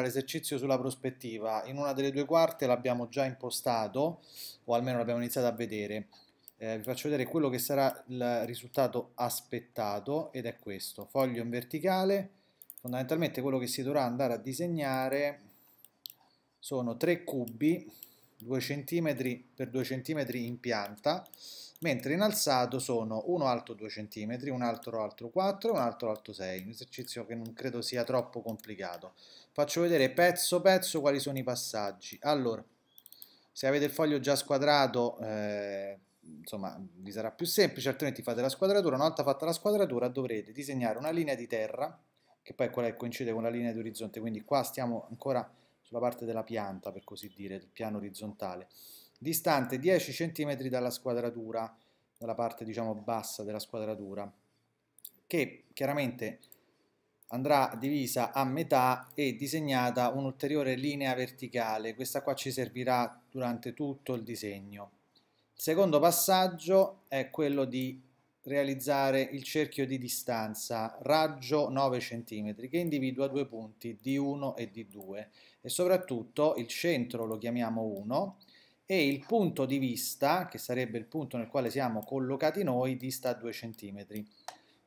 l'esercizio sulla prospettiva in una delle due quarte l'abbiamo già impostato o almeno l'abbiamo iniziato a vedere eh, vi faccio vedere quello che sarà il risultato aspettato ed è questo foglio in verticale fondamentalmente quello che si dovrà andare a disegnare sono tre cubi 2 cm per 2 cm in pianta, mentre in alzato sono uno alto 2 cm, un altro alto 4 e un altro alto 6, un esercizio che non credo sia troppo complicato. Faccio vedere pezzo pezzo quali sono i passaggi. Allora, se avete il foglio già squadrato, eh, insomma, vi sarà più semplice, altrimenti fate la squadratura, una volta fatta la squadratura dovrete disegnare una linea di terra, che poi è quella che coincide con la linea di orizzonte, quindi qua stiamo ancora sulla parte della pianta, per così dire, del piano orizzontale, distante 10 cm dalla squadratura, dalla parte diciamo bassa della squadratura, che chiaramente andrà divisa a metà e disegnata un'ulteriore linea verticale, questa qua ci servirà durante tutto il disegno. Il secondo passaggio è quello di realizzare il cerchio di distanza raggio 9 cm che individua due punti D1 e D2 e soprattutto il centro lo chiamiamo 1 e il punto di vista che sarebbe il punto nel quale siamo collocati noi dista 2 cm.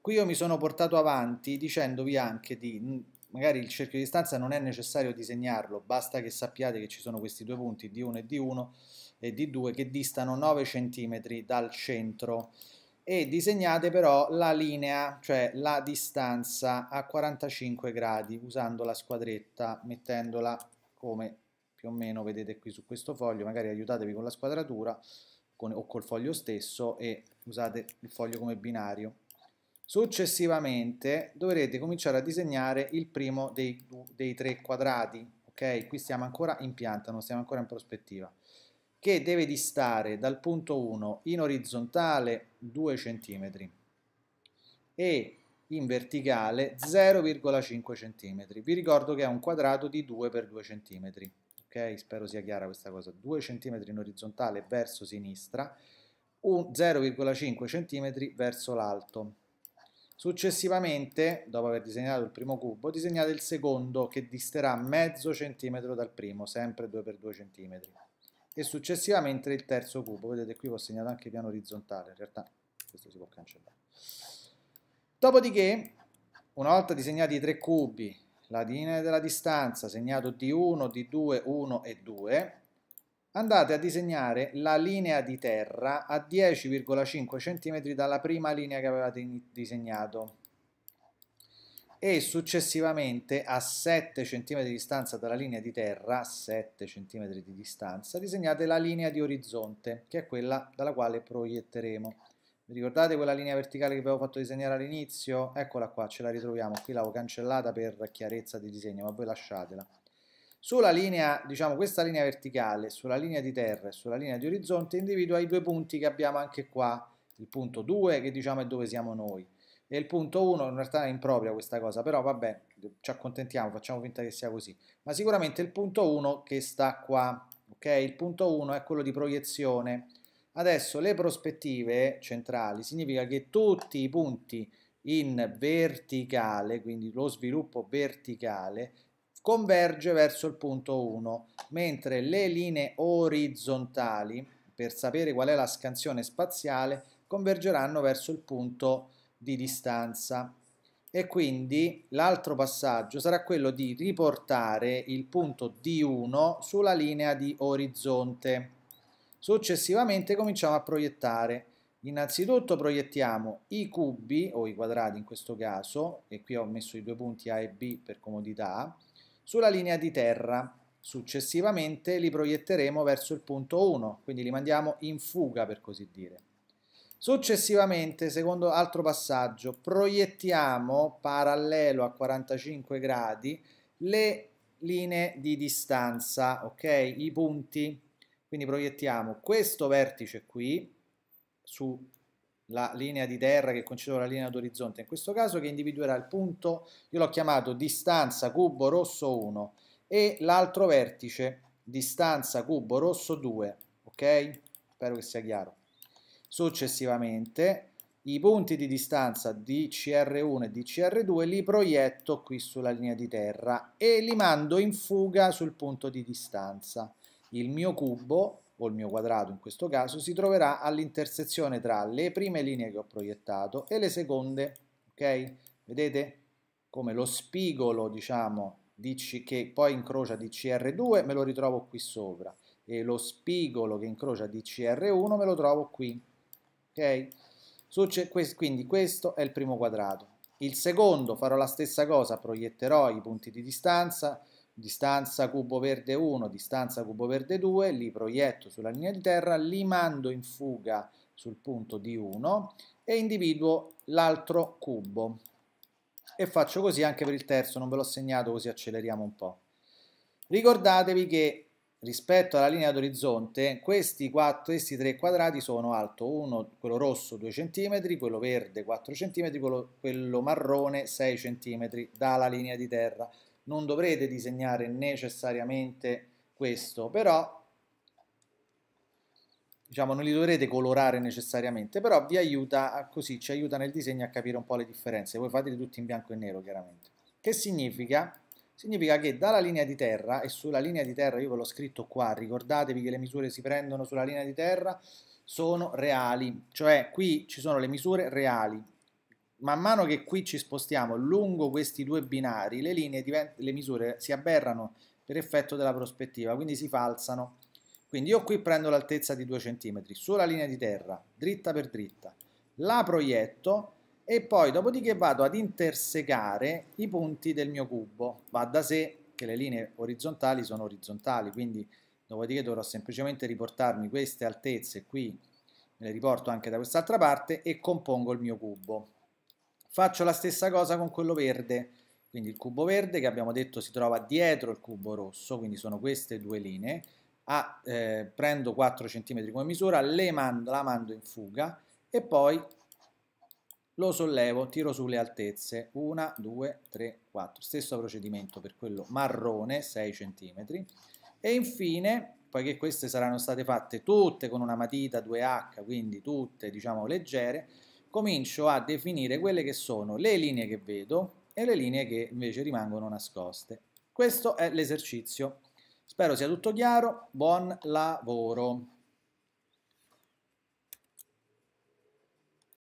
Qui io mi sono portato avanti dicendovi anche di magari il cerchio di distanza non è necessario disegnarlo, basta che sappiate che ci sono questi due punti D1 e D1 e D2 che distano 9 cm dal centro e disegnate però la linea, cioè la distanza a 45 gradi usando la squadretta, mettendola come più o meno vedete qui su questo foglio, magari aiutatevi con la squadratura con, o col foglio stesso e usate il foglio come binario. Successivamente dovrete cominciare a disegnare il primo dei, dei tre quadrati, ok? Qui stiamo ancora in pianta, non stiamo ancora in prospettiva che deve distare dal punto 1 in orizzontale 2 cm e in verticale 0,5 cm. Vi ricordo che è un quadrato di 2 x 2 cm. Ok, Spero sia chiara questa cosa. 2 cm in orizzontale verso sinistra, 0,5 cm verso l'alto. Successivamente, dopo aver disegnato il primo cubo, disegnate il secondo che disterà mezzo centimetro dal primo, sempre 2 x 2 centimetri e successivamente il terzo cubo. Vedete qui ho segnato anche piano orizzontale, in realtà questo si può cancellare. Dopodiché, una volta disegnati i tre cubi, la linea della distanza, segnato D1, D2, 1 e 2, andate a disegnare la linea di terra a 10,5 cm dalla prima linea che avevate disegnato e successivamente a 7 cm di distanza dalla linea di terra, 7 cm di distanza, disegnate la linea di orizzonte, che è quella dalla quale proietteremo. Vi ricordate quella linea verticale che vi avevo fatto disegnare all'inizio? Eccola qua, ce la ritroviamo, qui l'avevo cancellata per chiarezza di disegno, ma voi lasciatela. Sulla linea, diciamo questa linea verticale, sulla linea di terra e sulla linea di orizzonte individua i due punti che abbiamo anche qua, il punto 2 che diciamo è dove siamo noi, e il punto 1 in realtà è impropria questa cosa, però vabbè, ci accontentiamo, facciamo finta che sia così. Ma sicuramente il punto 1 che sta qua, ok? Il punto 1 è quello di proiezione. Adesso le prospettive centrali significa che tutti i punti in verticale, quindi lo sviluppo verticale, converge verso il punto 1, mentre le linee orizzontali, per sapere qual è la scansione spaziale, convergeranno verso il punto 1 di distanza e quindi l'altro passaggio sarà quello di riportare il punto D1 sulla linea di orizzonte. Successivamente cominciamo a proiettare. Innanzitutto proiettiamo i cubi o i quadrati in questo caso, e qui ho messo i due punti A e B per comodità, sulla linea di terra. Successivamente li proietteremo verso il punto 1, quindi li mandiamo in fuga per così dire. Successivamente, secondo altro passaggio, proiettiamo parallelo a 45 gradi le linee di distanza, ok? I punti. Quindi proiettiamo questo vertice qui sulla linea di terra che coinciderà la linea d'orizzonte, in questo caso che individuerà il punto, io l'ho chiamato distanza cubo rosso 1 e l'altro vertice distanza cubo rosso 2, ok? Spero che sia chiaro. Successivamente i punti di distanza di CR1 e di CR2 li proietto qui sulla linea di terra e li mando in fuga sul punto di distanza. Il mio cubo, o il mio quadrato in questo caso, si troverà all'intersezione tra le prime linee che ho proiettato e le seconde, ok? Vedete come lo spigolo, diciamo, che poi incrocia di CR2 me lo ritrovo qui sopra e lo spigolo che incrocia di CR1 me lo trovo qui ok? Succe quindi questo è il primo quadrato. Il secondo farò la stessa cosa, proietterò i punti di distanza, distanza cubo verde 1, distanza cubo verde 2, li proietto sulla linea di terra, li mando in fuga sul punto di 1 e individuo l'altro cubo. E faccio così anche per il terzo, non ve l'ho segnato così acceleriamo un po'. Ricordatevi che rispetto alla linea d'orizzonte, questi, questi, tre quadrati sono alto, uno, quello rosso 2 cm, quello verde 4 cm, quello, quello marrone 6 cm dalla linea di terra. Non dovrete disegnare necessariamente questo, però diciamo non li dovrete colorare necessariamente, però vi aiuta a, così, ci aiuta nel disegno a capire un po' le differenze. Voi fateli tutti in bianco e nero chiaramente. Che significa significa che dalla linea di terra, e sulla linea di terra io ve l'ho scritto qua, ricordatevi che le misure si prendono sulla linea di terra, sono reali, cioè qui ci sono le misure reali. Man mano che qui ci spostiamo lungo questi due binari, le, linee le misure si aberrano per effetto della prospettiva, quindi si falsano. Quindi io qui prendo l'altezza di 2 cm sulla linea di terra, dritta per dritta, la proietto e poi dopodiché vado ad intersecare i punti del mio cubo. Va da sé che le linee orizzontali sono orizzontali, quindi dopodiché dovrò semplicemente riportarmi queste altezze qui, me le riporto anche da quest'altra parte e compongo il mio cubo. Faccio la stessa cosa con quello verde, quindi il cubo verde che abbiamo detto si trova dietro il cubo rosso, quindi sono queste due linee, a, eh, prendo 4 cm come misura, le mando, la mando in fuga e poi lo sollevo, tiro sulle altezze, 1, 2, 3, 4, stesso procedimento per quello marrone, 6 cm, e infine, poiché queste saranno state fatte tutte con una matita 2H, quindi tutte diciamo leggere, comincio a definire quelle che sono le linee che vedo e le linee che invece rimangono nascoste. Questo è l'esercizio. Spero sia tutto chiaro, buon lavoro!